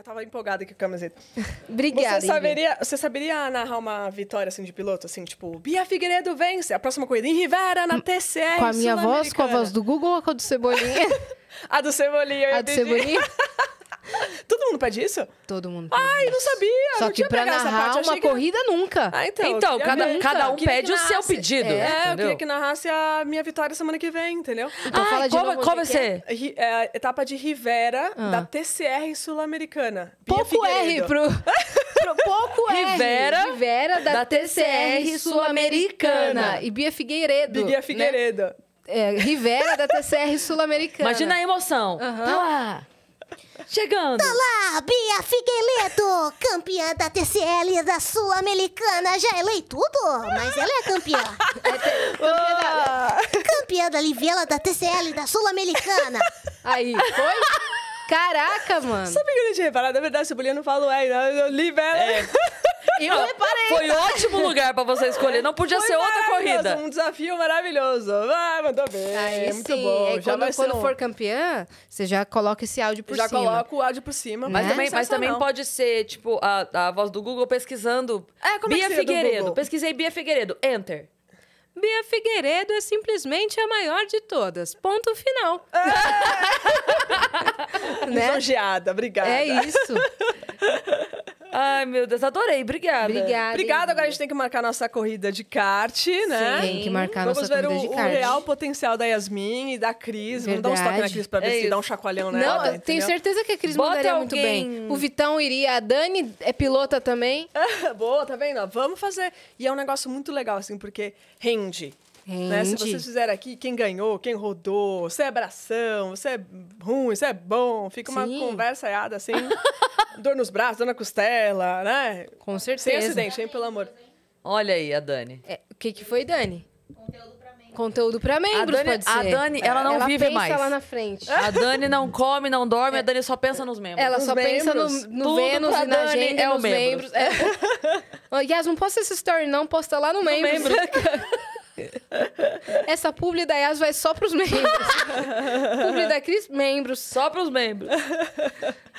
Eu tava empolgada aqui com a camiseta. Obrigada. Você saberia, você saberia narrar uma vitória assim de piloto, assim, tipo, Bia Figueiredo vence, a próxima corrida em Rivera, na hum, TCR. Com a minha voz, com a voz do Google ou com a do Cebolinha? a do Cebolinha, eu A do Cebolinha? Todo mundo pede isso? Todo mundo pede. Ai, não sabia. Só não que pra narrar uma que... corrida, nunca. Ah, então, então cada, cada um pede o seu pedido. É, é eu queria que narrasse a minha vitória semana que vem, entendeu? Então ah, fala de qual, novo. Qual vai ser? É, é etapa de Rivera, ah. da TCR Sul-Americana. Pouco R pro... pro... Pouco R. Rivera, Rivera da, da TCR Sul-Americana. E Bia Figueiredo. Bia né? Figueiredo. Né? É, Rivera da TCR Sul-Americana. Imagina a emoção. Uhum. Chegando! Tá lá, Bia Figueiredo! Campeã da TCL da Sul-Americana! Já elei é tudo, mas ela é campeã! campeã, da... campeã da Livela da TCL da Sul-Americana! Aí, foi? Caraca, mano. Sabia que eu tinha reparado? Na verdade, se a mulher não falou, é, eu é, li, É. Eu reparei. Foi lugar pra você escolher. Não podia Foi ser outra corrida. Um desafio maravilhoso. Ah, mandou bem. Aí, é muito sim. bom. Aí, é, já quando, quando um... for campeã, você já coloca esse áudio por já cima. Já coloca o áudio por cima. Mas, né? também, mas também pode ser, tipo, a, a voz do Google pesquisando. É, como Bia é que Figueiredo. Pesquisei Bia Figueiredo. Enter. Bia Figueiredo é simplesmente a maior de todas. Ponto final. É. né? Lisonjeada, obrigada. É isso. Ai, meu Deus, adorei. Obrigada. Obrigada. Obrigada. Agora a gente tem que marcar nossa corrida de kart, né? Sim, tem que marcar Vamos nossa corrida o, de kart. Vamos ver o real potencial da Yasmin e da Cris. Verdade. Vamos dar um toque na Cris pra ver é se isso. dá um chacoalhão nela. Não, tenho certeza que a Cris Bota mandaria alguém... muito bem. O Vitão iria. A Dani é pilota também. Boa, tá vendo? Vamos fazer. E é um negócio muito legal, assim, porque rende. Né? Se vocês fizerem aqui, quem ganhou, quem rodou, você é bração, você é ruim, você é bom, fica uma conversa conversaiada assim Dor nos braços, dor na costela, né? Com certeza. Sem acidente, hein, pelo amor. Olha aí, a Dani. É, o que, que foi, Dani? Conteúdo pra membros. a Dani, pode ser. A Dani, ela não ela vive pensa mais. lá na frente. A Dani não come, não dorme, é. a Dani só pensa nos membros. Ela nos só membros, pensa no, no Vênus e na Dani agenda, é nos membros. membros. É. Yas, não posta essa story não, posta lá no, no membros. membros. Essa publi da IAS vai só pros membros. publi da Cris, membros. Só pros membros.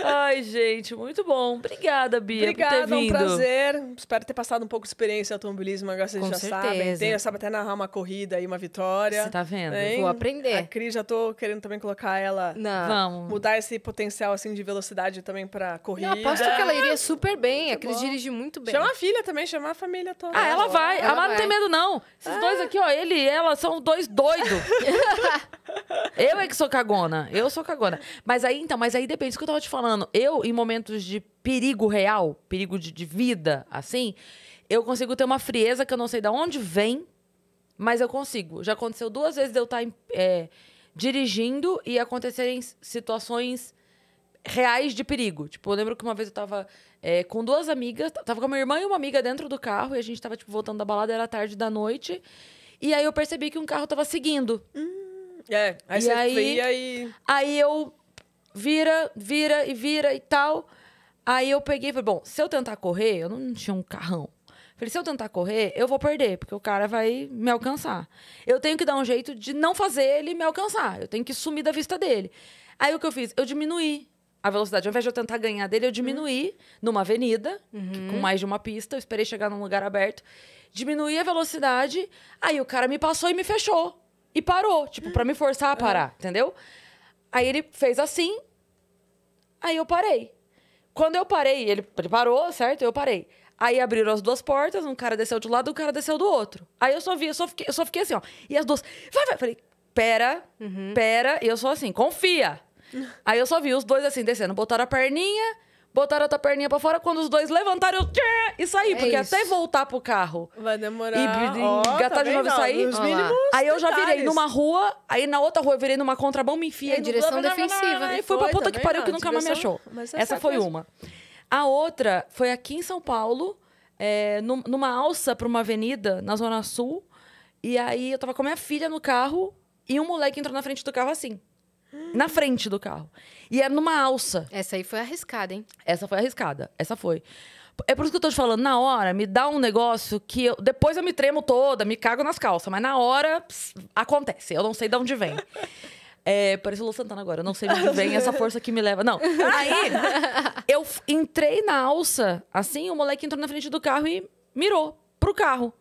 Ai, gente, muito bom. Obrigada, Bia, Obrigada, por ter vindo. um prazer. Espero ter passado um pouco de experiência em automobilismo, agora vocês Com já certeza. sabem. Tenho, sabe até narrar uma corrida e uma vitória. Você tá vendo? Hein? Vou aprender. A Cris, já tô querendo também colocar ela... Não. Vamos. Mudar esse potencial, assim, de velocidade também pra corrida. Eu aposto que ela iria ah, super bem. Muito a Cris bom. dirige muito bem. Chama a filha também, chama a família toda. Ah, ela vai. Ela a não tem medo, não. Esses dois ah. aqui, ó, ele e ela são dois doidos. eu é que sou cagona. Eu sou cagona. Mas aí, então, mas aí depende. do que eu tava te falando. Eu, em momentos de perigo real, perigo de, de vida, assim, eu consigo ter uma frieza que eu não sei de onde vem, mas eu consigo. Já aconteceu duas vezes de eu tá estar é, dirigindo e acontecerem situações reais de perigo. Tipo, eu lembro que uma vez eu tava é, com duas amigas, tava com a minha irmã e uma amiga dentro do carro, e a gente tava, tipo, voltando da balada, era tarde da noite. E aí eu percebi que um carro tava seguindo. Hum, é, aí e você aí, e... Aí eu vira, vira e vira e tal. Aí eu peguei e falei, bom, se eu tentar correr, eu não tinha um carrão. Falei, se eu tentar correr, eu vou perder, porque o cara vai me alcançar. Eu tenho que dar um jeito de não fazer ele me alcançar. Eu tenho que sumir da vista dele. Aí o que eu fiz? Eu diminuí a velocidade. Ao invés de eu tentar ganhar dele, eu diminuí uhum. numa avenida, uhum. com mais de uma pista, eu esperei chegar num lugar aberto, diminuí a velocidade, aí o cara me passou e me fechou. E parou, tipo, uhum. para me forçar a uhum. parar, entendeu? Aí ele fez assim, aí eu parei. Quando eu parei, ele, parou, certo? Eu parei. Aí abriram as duas portas, um cara desceu de um lado, um cara desceu do outro. Aí eu só vi, eu só fiquei, eu só fiquei assim, ó. E as duas. Vai, vai. Falei, pera, uhum. pera. E eu sou assim, confia. Aí eu só vi os dois assim descendo. Botaram a perninha, botaram outra perninha pra fora. Quando os dois levantaram, eu. Tchê, e saí, é porque isso. até voltar pro carro. Vai demorar. E, e oh, tá engatar tá de novo e sair. Aí eu já virei numa rua, aí na outra rua eu virei numa contrabão, me enfiei. É, direção blá, né, blá, blá, defensiva. E é fui pra puta que né, pariu que nunca mais me achou. É Essa foi uma. A outra foi aqui em São Paulo, é, numa alça para uma avenida na Zona Sul. E aí eu tava com a minha filha no carro e um moleque entrou na frente do carro assim. Na frente do carro. E era é numa alça. Essa aí foi arriscada, hein? Essa foi arriscada. Essa foi. É por isso que eu tô te falando, na hora, me dá um negócio que eu, depois eu me tremo toda, me cago nas calças, mas na hora pss, acontece, eu não sei de onde vem. É, parece o Lu Santana agora, eu não sei de onde vem essa força que me leva. Não. Aí eu entrei na alça, assim, o moleque entrou na frente do carro e mirou pro carro.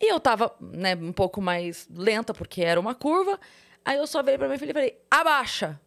E eu tava, né, um pouco mais lenta, porque era uma curva. Aí eu só virei pra minha filha e falei, abaixa.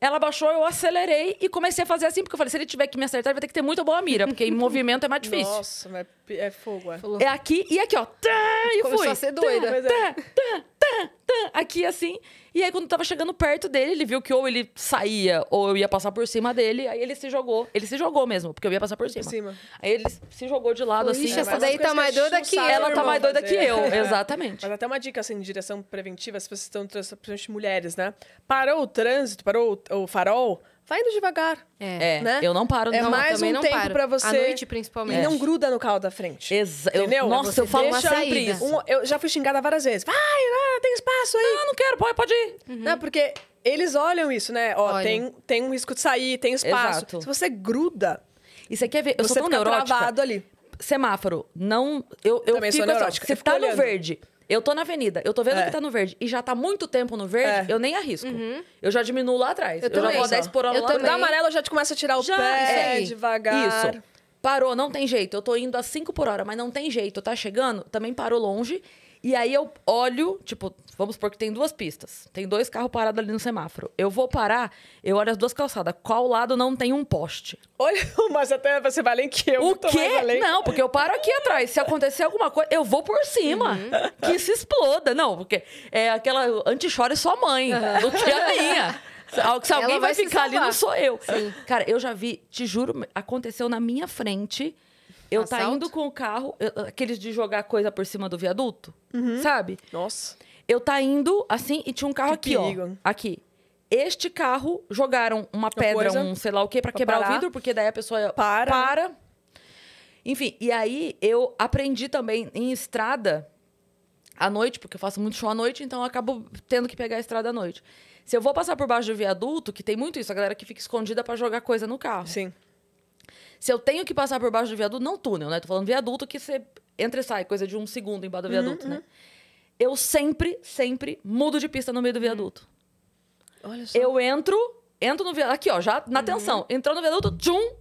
Ela baixou, eu acelerei e comecei a fazer assim, porque eu falei, se ele tiver que me acertar, ele vai ter que ter muito boa mira, porque em movimento é mais difícil. Nossa, mas é, é fogo, é. É aqui e aqui, ó. Tã, e Começou fui. a ser doida. Tã, tã, tã, tã, aqui assim. E aí, quando tava chegando perto dele, ele viu que ou ele saía ou eu ia passar por cima dele. Aí ele se jogou. Ele se jogou mesmo, porque eu ia passar por cima. Por cima. Aí ele se jogou de lado Ixi, assim. Ixi, essa daí tá, tá mais doida que Ela tá mais doida que eu, exatamente. Mas até uma dica assim, de direção preventiva, se vocês estão, principalmente mulheres, né? Parou o trânsito, parou o farol vai indo devagar. É. é né? Eu não paro. É mais um não tempo para você. À noite, principalmente. E não gruda no carro da frente. Exa entendeu? Eu, nossa, eu falo uma saída. Um, eu já fui xingada várias vezes. Vai, ah, tem espaço aí. Não, não quero. Pode, pode ir. Uhum. Né? Porque eles olham isso, né? Ó, tem, tem um risco de sair, tem espaço. Exato. Se você gruda. E você quer ver? Eu você sou tão neurótica. travado ali. Semáforo, não. Eu, eu Também fico sou assim, neurótica. Assim, você tá olhando. no verde. Eu tô na avenida, eu tô vendo é. que tá no verde e já tá muito tempo no verde, é. eu nem arrisco. Uhum. Eu já diminuo lá atrás. Eu, eu já vou 10 por hora eu lá. Quando dá amarelo, eu já te começo a tirar o já, pé é. devagar. Isso. Parou, não tem jeito. Eu tô indo a 5 por hora, mas não tem jeito. Tá chegando, também parou longe e aí eu olho, tipo, vamos supor que tem duas pistas. Tem dois carros parados ali no semáforo. Eu vou parar, eu olho as duas calçadas. Qual lado não tem um poste? Olha, mas até você vai além que eu. O quê? Não, porque eu paro aqui atrás. Se acontecer alguma coisa, eu vou por cima. Uhum. Que se exploda. Não, porque é aquela anti-chore sua mãe uhum. do que a minha. Se alguém vai, vai, ficar ali, não sou eu. Sim. Cara, eu já vi, te juro, aconteceu na minha frente eu tá Assalto? tá indo com o carro, aqueles de jogar coisa por cima do viaduto, uhum. sabe? Nossa. Eu tá indo assim e tinha um carro que aqui, perigo. ó. Aqui. Este carro jogaram uma, pedra, coisa, um sei lá o quê, para quebrar parar. o vidro, porque daí a pessoa para. para. Enfim, e aí eu aprendi também em estrada à noite, porque eu faço muito show à noite, então eu acabo tendo que pegar a estrada à noite. Se eu vou passar por baixo do viaduto, que tem muito isso, a galera que fica escondida para jogar coisa no carro. Sim. Se eu tenho que passar por baixo do viaduto, não túnel, né? Tô falando viaduto que você entra e sai, coisa de um segundo embaixo do uhum, viaduto, né? uhum, né? Eu sempre, sempre mudo de pista no meio do uhum. viaduto. Olha só. Eu entro, entro no viaduto. Aqui, ó, já na uhum. tensão. Entrou no viaduto, tchum!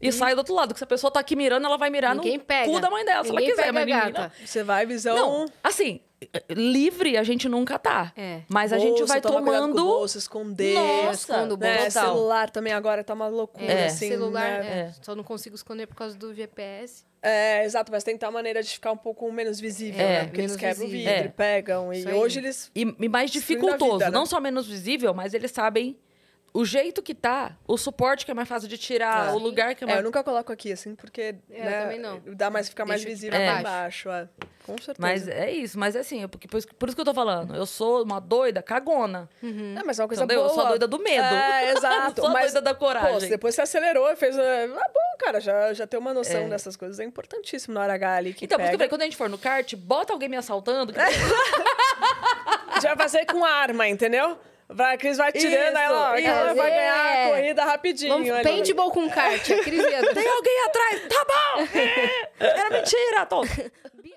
E uhum. sai do outro lado. Que se a pessoa tá aqui mirando, ela vai mirar Ninguém no pega. cu da mãe dela, Ninguém se ela quiser. Pega mas menina... Você vai visão. Não, assim, livre a gente nunca tá. É. Mas bolsa, a gente vai tomando. Bolsa, esconder. Nossa, escondo Né? Celular também agora tá uma loucura. É. Assim, celular, né? é. é. Só não consigo esconder por causa do GPS. É, exato, mas tem tal maneira de ficar um pouco menos visível, é, né? Porque eles quebram visível. o vidro, é. pegam. E hoje eles. E, e mais dificultoso. Vida, né? Não só menos visível, mas eles sabem o jeito que tá, o suporte que é mais fácil de tirar, é. o lugar que é mais. É, eu nunca coloco aqui, assim, porque. É, né, também não. Dá mais, fica mais Deixa visível é. embaixo. É. Com certeza. Mas é isso, mas é assim, eu, porque, por, isso, por isso que eu tô falando. Eu sou uma doida cagona. Uhum. Não, mas é uma coisa entendeu? boa. Eu sou a doida do medo. É, exato. sou a mas, doida da coragem. Pô, depois você acelerou e fez. Ah, bom, cara, já, já ter uma noção é. dessas coisas é importantíssimo na hora H ali. Que então, pega. por isso que eu falei, quando a gente for no kart, bota alguém me assaltando. Que... já vai com arma, entendeu? Vai, a Cris vai tirando ela, ó, ela vai é. ganhar é. a corrida rapidinho. Vamos ali. paintball com kart, a Cris Tem alguém atrás, tá bom! Era mentira, tô...